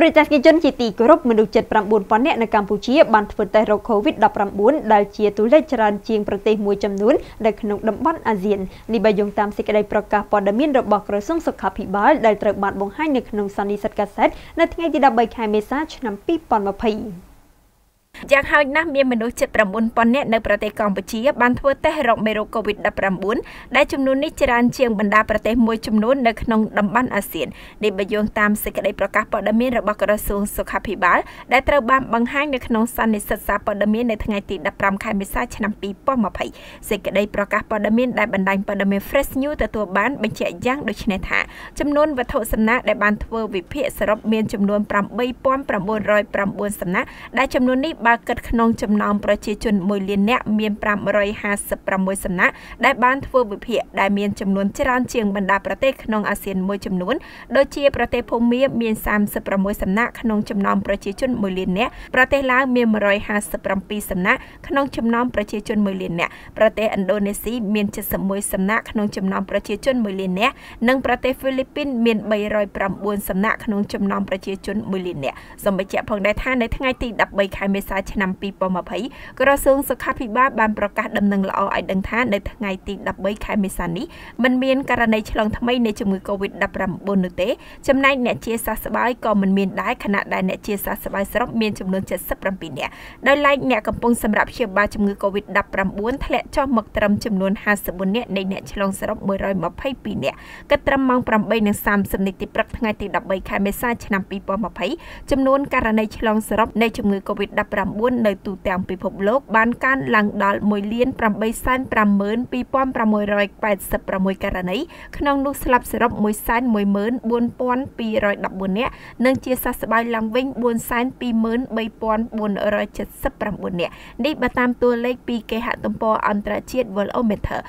ទូរិតទេសនិកជនជាទីគោរពមនុស្សជិត9000នាក់នៅកម្ពុជាបានធ្វើតេស្តរក COVID-19 ដែលជាតួលេខច្រើនជាងប្រទេសមួយចំនួននៅក្នុងតំបន់អាស៊ាននេះបើយោងតាមសេចក្តីប្រកាសព័ត៌មានរបស់ក្រសួងសុខាភិបាលដែលត្រូវបានបង្ហាញនៅក្នុងសន្និសីទកាសែតនៅថ្ងៃទី13ខែមេសាឆ្នាំ2020យ៉ាងហោចណាស់មានមនុស្សជិត9000នាក់នៅប្រទេសកម្ពុជា បានធ្វើតេស្តរកមេរោគ COVID-19 ដែលចំនួននេះច្រើនជាងបណ្ដាប្រទេសមួយចំនួននៅក្នុងតំបន់អាស៊ាននេះបើយោងតាមសេចក្តីប្រកាសព័ត៌មានរបស់ក្រសួងសុខាភិបាលដែលត្រូវបានបង្ហាញនៅក្នុងសន្និសីទសារព័ត៌មាននៅថ្ងៃទី15ខែមេសាឆ្នាំ2020សេចក្តីប្រកាសព័ត៌មានដែលបណ្ដាញព័ត៌មាន Fresh News ទទួលបានបញ្ជាក់យ៉ាងដូចនេះថាចំនួនវត្ថុសំណាក់ដែលបានធ្វើវិភាគសរុបមានចំនួន8909សំណាក់ដែលចំនួននេះបើគិតក្នុងចំណោមប្រជាជន1លាននាក់មាន556សំណាក់ដែលបានធ្វើវិភាគដែលមានចំនួនច្រើនជាងបណ្ដាប្រទេសក្នុងអាស៊ានមួយចំនួនដូចជាប្រទេសភូមាមាន36សំណាក់ក្នុងចំណោមប្រជាជន1លាននាក់ប្រទេសឡាវមាន157សំណាក់ក្នុងចំណោមប្រជាជន1លាននាក់ប្រទេសឥណ្ឌូនេស៊ីមាន71សំណាក់ក្នុងចំណោមប្រជាជន1លាននាក់និងប្រទេសហ្វីលីពីនមាន309សំណាក់ក្នុងចំណោមប្រជាជន1លាននាក់សម្បជាផងដែរថានៅថ្ងៃទី13ខែមេសាឆ្នាំ2020ក្រសួងសុខាភិបាលបានប្រកាសដំណឹងល្អឲ្យដឹងថានៅថ្ងៃទី13ខែមេសានេះមិនមានករណីឆ្លងថ្មីនៃជំងឺ Covid-19 នោះទេចំណែកអ្នកជាសះស្បើយក៏មិនមានដែរខណៈដែលអ្នកជាសះស្បើយសរុបមានចំនួន77នាក់ដោយឡែកអ្នកកំពុងសម្រាប់ព្យាបាលជំងឺ Covid-19 ធ្លាក់ចុះមកត្រឹមចំនួន54នាក់នៃអ្នកឆ្លងសរុប122នាក់គិតត្រឹមម៉ោង8:30នាទីព្រឹកថ្ងៃទី13ខែមេសាឆ្នាំ2020ចំនួនករណីឆ្លងសរុបនៃជំងឺ Covid-19 COVID-19 នៅទូទាំងពិភពលោក បានកើនឡើងដល់1,852,686ករណីក្នុងនោះស្លាប់សរុប1,14,214នាក់និងជាសះស្បើយឡើងវិញ4,23,479នាក់នេះបើតាមតួលេខពីគេហទំព័រអន្តរជាតិ Worldometer